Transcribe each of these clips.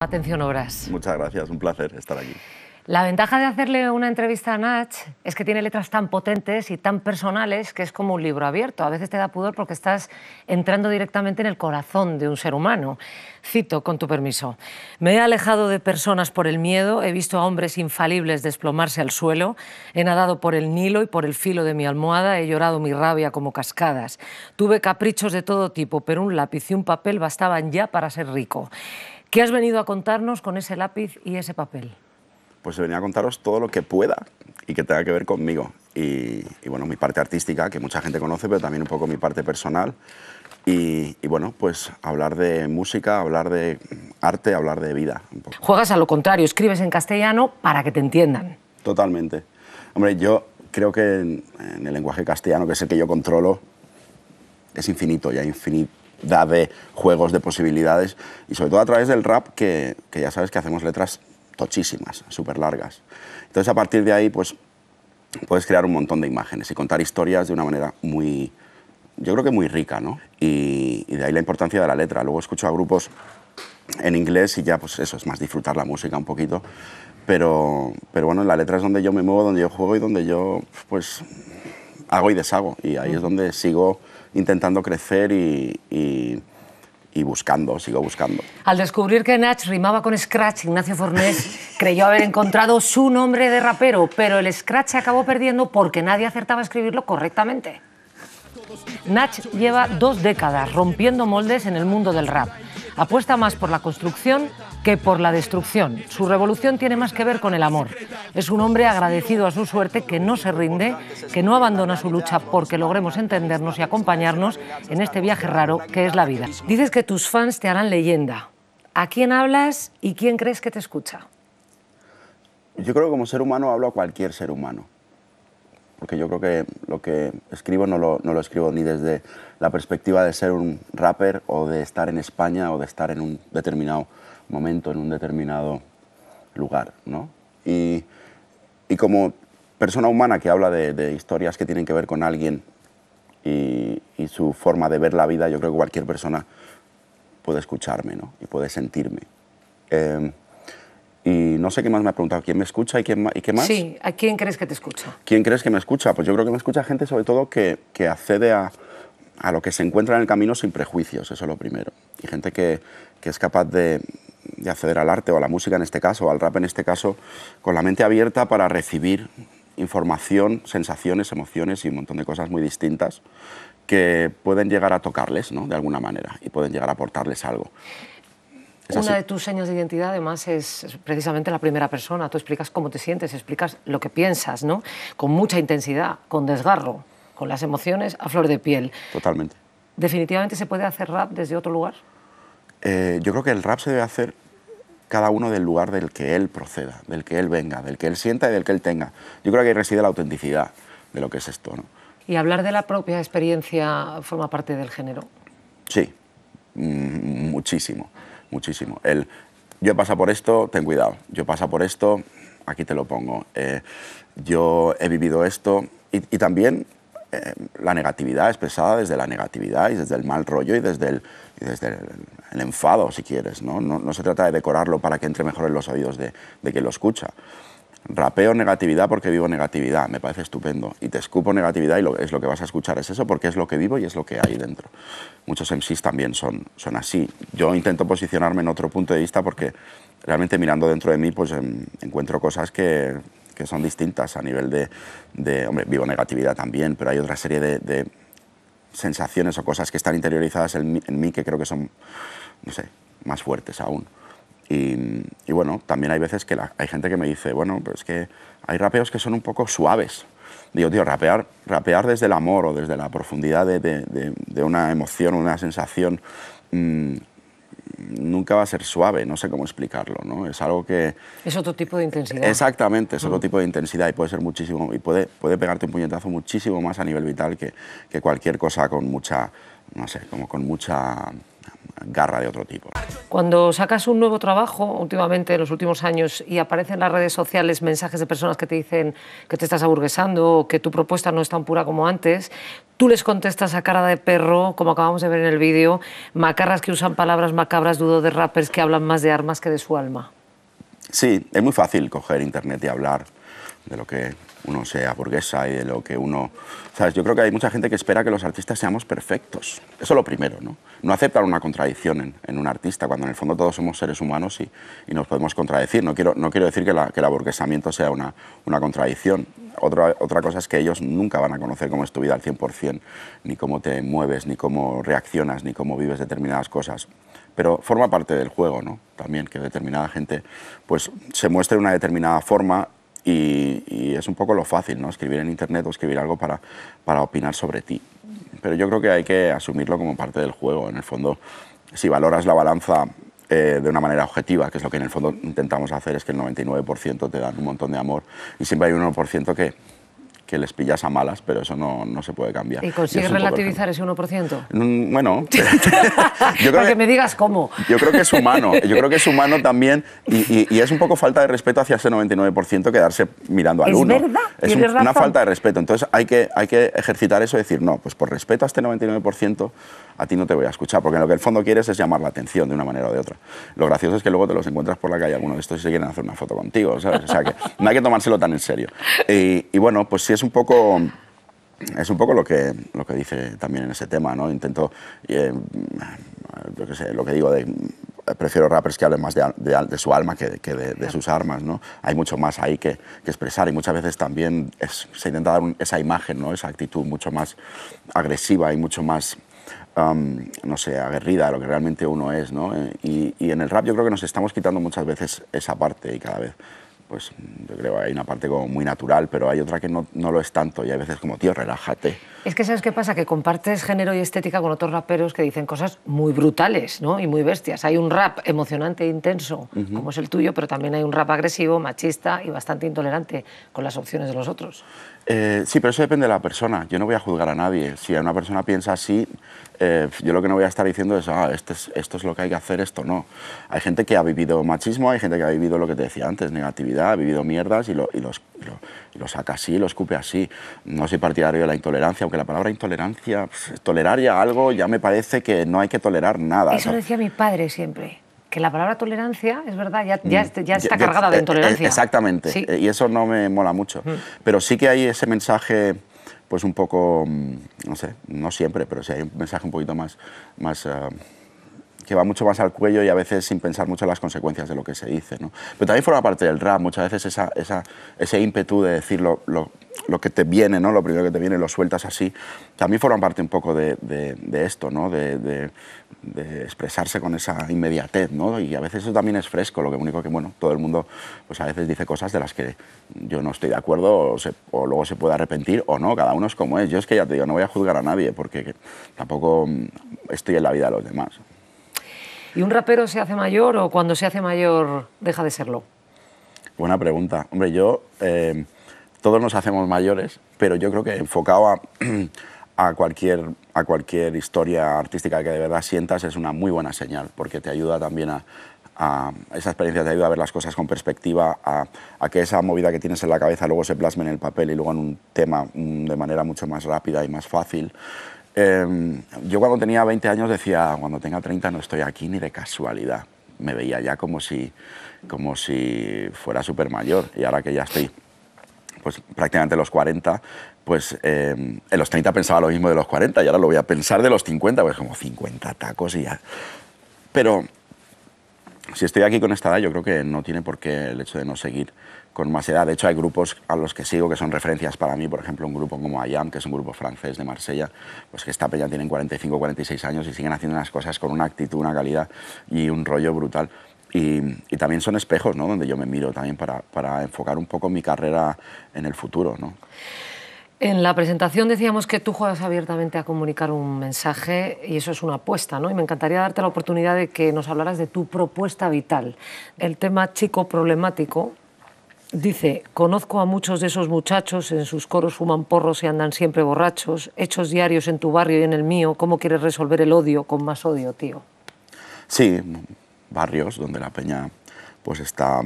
Atención Obras. Muchas gracias, un placer estar aquí. La ventaja de hacerle una entrevista a Nach es que tiene letras tan potentes y tan personales que es como un libro abierto. A veces te da pudor porque estás entrando directamente en el corazón de un ser humano. Cito, con tu permiso. Me he alejado de personas por el miedo, he visto a hombres infalibles desplomarse al suelo, he nadado por el Nilo y por el filo de mi almohada, he llorado mi rabia como cascadas. Tuve caprichos de todo tipo, pero un lápiz y un papel bastaban ya para ser rico. ¿Qué has venido a contarnos con ese lápiz y ese papel? Pues he venido a contaros todo lo que pueda y que tenga que ver conmigo. Y, bueno, mi parte artística, que mucha gente conoce, pero también un poco mi parte personal. Y, bueno, pues hablar de música, hablar de arte, hablar de vida. Juegas a lo contrario, escribes en castellano para que te entiendan. Totalmente. Hombre, yo creo que en, el lenguaje castellano, que es el que yo controlo, es infinito ya hay infinito da de juegos, de posibilidades, y sobre todo a través del rap, que, que ya sabes que hacemos letras tochísimas, súper largas. Entonces, a partir de ahí, pues puedes crear un montón de imágenes y contar historias de una manera muy, yo creo que muy rica, ¿no? Y, de ahí la importancia de la letra. Luego escucho a grupos en inglés y ya, pues eso, es más disfrutar la música un poquito. Pero, pero bueno, la letra es donde yo me muevo, donde yo juego y donde yo, pues, hago y deshago. Y ahí es donde sigo intentando crecer y, buscando, sigo buscando. Al descubrir que Nach rimaba con Scratch, Ignacio Fornés creyó haber encontrado su nombre de rapero, pero el Scratch se acabó perdiendo porque nadie acertaba a escribirlo correctamente. Natch lleva dos décadas rompiendo moldes en el mundo del rap. Apuesta más por la construcción que por la destrucción. Su revolución tiene más que ver con el amor. Es un hombre agradecido a su suerte que no se rinde, que no abandona su lucha porque logremos entendernos y acompañarnos en este viaje raro que es la vida. Dices que tus fans te harán leyenda. ¿A quién hablas y quién crees que te escucha? Yo creo que como ser humano hablo a cualquier ser humano porque yo creo que lo que escribo no lo, no lo, escribo ni desde la perspectiva de ser un rapper o de estar en España o de estar en un determinado momento, en un determinado lugar. ¿no? Y, y, como persona humana que habla de, historias que tienen que ver con alguien y, su forma de ver la vida, yo creo que cualquier persona puede escucharme ¿no? y puede sentirme. Em, y no sé qué más me ha preguntado, ¿quién me escucha y, quién, y qué más? Sí, ¿a quién crees que te escucha? ¿Quién crees que me escucha? Pues yo creo que me escucha gente sobre todo que, accede a, lo que se encuentra en el camino sin prejuicios, eso es lo primero. Y gente que, es capaz de, acceder al arte o a la música en este caso, o al rap en este caso, con la mente abierta para recibir información, sensaciones, emociones y un montón de cosas muy distintas que pueden llegar a tocarles ¿no? de alguna manera y pueden llegar a aportarles algo. Una de tus señas de identidad, además, es precisamente la primera persona. Tú explicas cómo te sientes, explicas lo que piensas, ¿no? Con mucha intensidad, con desgarro, con las emociones a flor de piel. Totalmente. ¿Definitivamente se puede hacer rap desde otro lugar? Eh, yo creo que el rap se debe hacer cada uno del lugar del que él proceda, del que él venga, del que él sienta y del que él tenga. Yo creo que ahí reside la autenticidad de lo que es esto, ¿no? ¿Y hablar de la propia experiencia forma parte del género? Sí, mm, muchísimo muchísimo. El yo he pasado por esto, ten cuidado. Yo he pasado por esto, aquí te lo pongo. Eh, yo he vivido esto. Y, también eh, la negatividad expresada desde la negatividad y desde el mal rollo y desde el, enfado, si quieres. ¿no? ¿no? se trata de decorarlo para que entre mejor en los oídos de, de quien lo escucha rapeo negatividad porque vivo negatividad, me parece estupendo. Y te escupo negatividad y es lo que vas a escuchar, es eso, porque es lo que vivo y es lo que hay dentro. Muchos MCs también son, son así. Yo intento posicionarme en otro punto de vista porque realmente mirando dentro de mí pues em, encuentro cosas que, son distintas a nivel de, hombre, vivo negatividad también, pero hay otra serie de, sensaciones o cosas que están interiorizadas en mí, en mí que creo que son, no sé, más fuertes aún. Y, bueno, también hay veces que hay gente que me dice, bueno, pero es que hay rapeos que son un poco suaves. Digo, tío, rapear, rapear desde el amor o desde la profundidad de, de, una emoción, una sensación, mm, nunca va a ser suave, no sé cómo explicarlo, ¿no? Es algo que... Es otro tipo de intensidad. Exactamente, es otro mm. tipo de intensidad y puede ser muchísimo, y puede, puede pegarte un puñetazo muchísimo más a nivel vital que, que cualquier cosa con mucha, no sé, como con mucha garra de otro tipo. Cuando sacas un nuevo trabajo, últimamente en los últimos años, y aparecen en las redes sociales mensajes de personas que te dicen que te estás aburguesando o que tu propuesta no es tan pura como antes, tú les contestas a cara de perro, como acabamos de ver en el vídeo, macarras que usan palabras macabras, dudo de rappers que hablan más de armas que de su alma. Sí, es muy fácil coger internet y hablar de lo que uno sea burguesa y de lo que uno... ¿Sabes? Yo creo que hay mucha gente que espera que los artistas seamos perfectos. Eso es lo primero, ¿no? No aceptar una contradicción en, un artista, cuando en el fondo todos somos seres humanos y, nos podemos contradecir. No quiero, no quiero decir que, el aburguesamiento sea una, una contradicción. Otra, otra cosa es que ellos nunca van a conocer cómo es tu vida al 100%, ni cómo te mueves, ni cómo reaccionas, ni cómo vives determinadas cosas pero forma parte del juego, ¿no? También que determinada gente pues se muestre de una determinada forma y, es un poco lo fácil, ¿no? Escribir en internet o escribir algo para, opinar sobre ti. Pero yo creo que hay que asumirlo como parte del juego. En el fondo, si valoras la balanza eh, de una manera objetiva, que es lo que en el fondo intentamos hacer, es que el 99% te dan un montón de amor y siempre hay un 1% que, que les pillas a malas, pero eso no, no se puede cambiar. ¿Y consigues relativizar ese 1%? Mm, bueno, yo creo que, me digas cómo. Yo creo que es humano, yo creo que es humano también y, y, es un poco falta de respeto hacia ese 99% quedarse mirando al Es uno. verdad, es una falta de respeto. Entonces hay que, hay que ejercitar eso y decir, no, pues por respeto a este 99% a ti no te voy a escuchar, porque lo que el fondo quieres es llamar la atención de una manera o de otra. Lo gracioso es que luego te los encuentras por la calle alguno de estos y se quieren hacer una foto contigo, ¿sabes? O sea que no hay que tomárselo tan en serio. Y, y bueno, pues si es un poco es un poco lo que, lo que dice también en ese tema, ¿no? Intento, eh, lo que digo de prefiero rappers que hablen más de, su alma que, de, sus armas, ¿no? Hay mucho más ahí que, expresar y muchas veces también se intenta dar esa imagen, ¿no? Esa actitud mucho más agresiva y mucho más um, no sé, aguerrida de lo que realmente uno es, ¿no? Eh, y, y, en el rap yo creo que nos estamos quitando muchas veces esa parte y cada vez pues yo creo que hay una parte como muy natural, pero hay otra que no, no, lo es tanto y hay veces como, tío, relájate. Es que sabes qué pasa, que compartes género y estética con otros raperos que dicen cosas muy brutales ¿no? y muy bestias. Hay un rap emocionante e intenso, como es el tuyo, pero también hay un rap agresivo, machista y bastante intolerante con las opciones de los otros. Eh, sí, pero eso depende de la persona. Yo no voy a juzgar a nadie. Si una persona piensa así, eh, yo lo que no voy a estar diciendo es, ah, este es, esto es lo que hay que hacer, esto no. Hay gente que ha vivido machismo, hay gente que ha vivido lo que te decía antes, negatividad ha vivido mierdas y lo, los, saca así, lo escupe así. No soy partidario de la intolerancia, aunque la palabra intolerancia, pues, tolerar ya algo, ya me parece que no hay que tolerar nada. Eso decía mi padre siempre que la palabra tolerancia, es verdad, ya, mm, está cargada de eh, intolerancia. Exactamente, y eso no me mola mucho. Mm. Pero sí que hay ese mensaje, pues un poco, mm, no sé, no siempre, pero sí hay un mensaje un poquito más, más ah, que va mucho más al cuello y a veces sin pensar mucho en las consecuencias de lo que se dice. ¿no? Pero también forma parte del rap, muchas veces ese ímpetu de decir lo, que te viene, ¿no? lo primero que te viene, lo sueltas así, también forma parte un poco de, esto, de, expresarse con esa inmediatez. ¿no? Y a veces eso también es fresco, lo único que bueno, todo el mundo pues a veces dice cosas de las que yo no estoy de acuerdo o, o luego se puede arrepentir o no, cada uno es como es. Yo es que ya te digo, no voy a juzgar a nadie porque tampoco estoy en la vida de los demás. ¿Y un rapero se hace mayor o cuando se hace mayor deja de serlo? Buena pregunta. Hombre, yo, eh, todos nos hacemos mayores, pero yo creo que enfocado a, cualquier, a cualquier historia artística que de verdad sientas es una muy buena señal, porque te ayuda también a, esa experiencia te ayuda a ver las cosas con perspectiva, a, a, que esa movida que tienes en la cabeza luego se plasme en el papel y luego en un tema mm, de manera mucho más rápida y más fácil. Em, yo cuando tenía 20 años decía, cuando tenga 30 no estoy aquí ni de casualidad. Me veía ya como si, como si fuera súper mayor y ahora que ya estoy pues prácticamente los 40, pues en los 30 pues, em, pensaba lo mismo de los 40 y ahora lo voy a pensar de los 50, pues como 50 tacos y ya. Pero si estoy aquí con esta edad, yo creo que no tiene por qué el hecho de no seguir con más edad. De hecho, hay grupos a los que sigo que son referencias para mí, por ejemplo, un grupo como IAM, que es un grupo francés de Marsella, pues que esta peña tienen 45, 46 años y siguen haciendo unas cosas con una actitud, una calidad y un rollo brutal. Y, también son espejos, ¿no? Donde yo me miro también para, para enfocar un poco mi carrera en el futuro, ¿no? En la presentación decíamos que tú juegas abiertamente a comunicar un mensaje y eso es una apuesta, ¿no? Y me encantaría darte la oportunidad de que nos hablaras de tu propuesta vital. El tema chico problemático dice, conozco a muchos de esos muchachos, en sus coros fuman porros y andan siempre borrachos, hechos diarios en tu barrio y en el mío, ¿cómo quieres resolver el odio con más odio, tío? Sí, barrios donde la peña pues está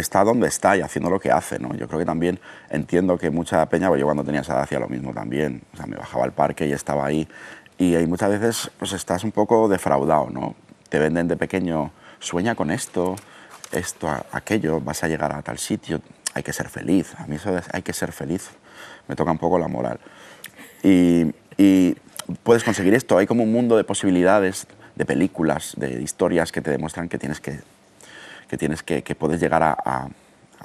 está donde está y haciendo lo que hace, ¿no? Yo creo que también entiendo que mucha peña, pues yo cuando tenía esa edad hacía lo mismo también, o sea, me bajaba al parque y estaba ahí, y, eh, muchas veces pues estás un poco defraudado, ¿no? Te venden de pequeño, sueña con esto, esto, aquello, vas a llegar a tal sitio, hay que ser feliz, a mí eso de hay que ser feliz, me toca un poco la moral. y puedes conseguir esto, hay como un mundo de posibilidades, de películas, de historias que te demuestran que tienes que que tienes que, puedes llegar a,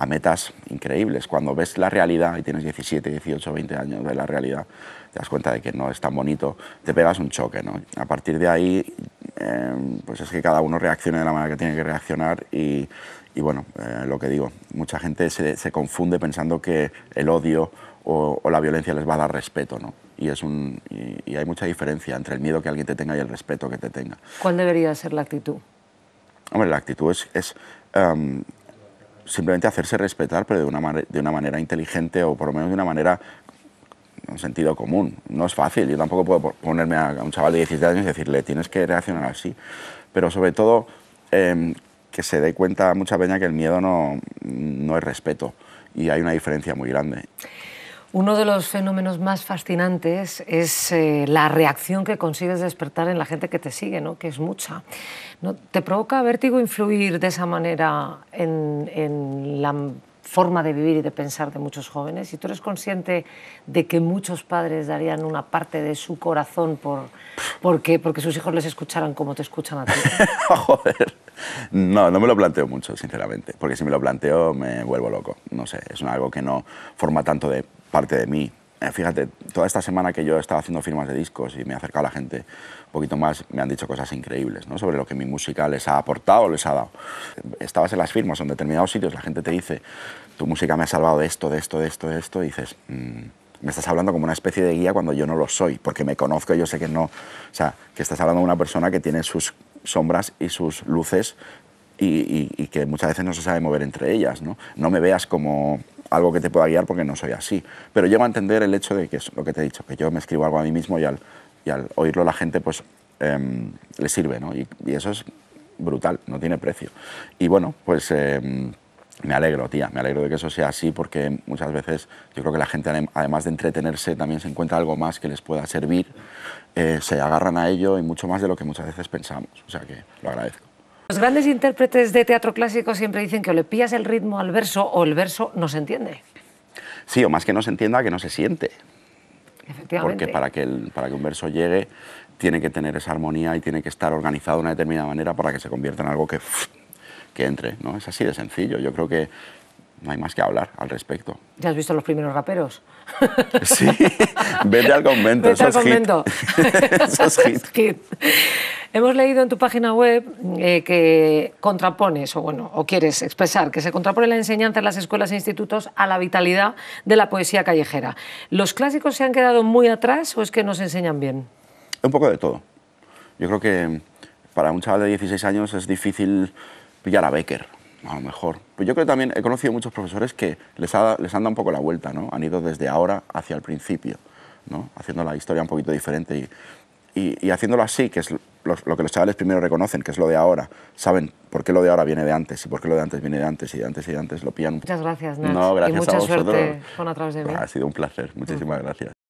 metas increíbles. Cuando ves la realidad y tienes 17, 18, 20 años de la realidad, te das cuenta de que no es tan bonito, te pegas un choque. ¿no? A partir de ahí, em, pues es que cada uno reacciona de la manera que tiene que reaccionar y, bueno, eh, lo que digo, mucha gente se, confunde pensando que el odio o, la violencia les va a dar respeto, ¿no? Y, es un, y, hay mucha diferencia entre el miedo que alguien te tenga y el respeto que te tenga. ¿Cuál debería ser la actitud? Hombre, la actitud es, em, simplemente hacerse respetar, pero de una, de una manera inteligente o por lo menos de una manera en sentido común. No es fácil, yo tampoco puedo ponerme a un chaval de 17 años y decirle, tienes que reaccionar así. Pero sobre todo, em, que se dé cuenta mucha peña que el miedo no, no es respeto y hay una diferencia muy grande. Uno de los fenómenos más fascinantes es eh, la reacción que consigues despertar en la gente que te sigue, ¿no? que es mucha. ¿No? ¿Te provoca vértigo influir de esa manera en la forma de vivir y de pensar de muchos jóvenes. ¿Y tú eres consciente de que muchos padres darían una parte de su corazón por porque, porque sus hijos les escucharan como te escuchan a ti? Oh, joder. No, no me lo planteo mucho, sinceramente, porque si me lo planteo me vuelvo loco. No sé, es algo que no forma tanto de parte de mí, eh, fíjate, toda esta semana que yo he estado haciendo firmas de discos y me he acercado a la gente un poquito más, me han dicho cosas increíbles ¿no? sobre lo que mi música les ha aportado o les ha dado. Estabas en las firmas en determinados sitios, la gente te dice, tu música me ha salvado de esto, de esto, de esto, de esto, y dices, mm, me estás hablando como una especie de guía cuando yo no lo soy, porque me conozco y yo sé que no, o sea, que estás hablando de una persona que tiene sus sombras y sus luces y, y que muchas veces no se sabe mover entre ellas. No, no me veas como algo que te pueda guiar porque no soy así. Pero llego a entender el hecho de que es lo que te he dicho, que yo me escribo algo a mí mismo y al, y al oírlo la gente pues em, le sirve, ¿no? Y, eso es brutal, no tiene precio. Y bueno, pues... Em, me alegro, tía, me alegro de que eso sea así porque muchas veces yo creo que la gente, además de entretenerse, también se encuentra algo más que les pueda servir, eh, se agarran a ello y mucho más de lo que muchas veces pensamos. O sea que lo agradezco. Los grandes intérpretes de teatro clásico siempre dicen que o le pillas el ritmo al verso o el verso no se entiende. Sí, o más que no se entienda, que no se siente. Efectivamente. Porque para que, para que un verso llegue tiene que tener esa armonía y tiene que estar organizado de una determinada manera para que se convierta en algo que, entre. ¿no? Es así de sencillo. Yo creo que no hay más que hablar al respecto. ¿Ya has visto los primeros raperos? Sí, vete al convento. Vete al convento. Eso es hit. Hemos leído en tu página web eh, que contrapones, o bueno, o quieres expresar, que se contrapone la enseñanza en las escuelas e institutos a la vitalidad de la poesía callejera. ¿Los clásicos se han quedado muy atrás o es que nos enseñan bien? Un poco de todo. Yo creo que para un chaval de 16 años es difícil pillar a Becker, a lo mejor. Pues yo creo que también he conocido muchos profesores que les, les han dado un poco la vuelta, ¿no? Han ido desde ahora hacia el principio, ¿no? Haciendo la historia un poquito diferente y y, haciéndolo así, que es lo, que los chavales primero reconocen, que es lo de ahora, saben por qué lo de ahora viene de antes y por qué lo de antes viene de antes y de antes y de antes, lo pillan. Muchas gracias, Nacho. No, gracias y mucha a vosotros. suerte con de Mí. Ha sido un placer, muchísimas mm. gracias.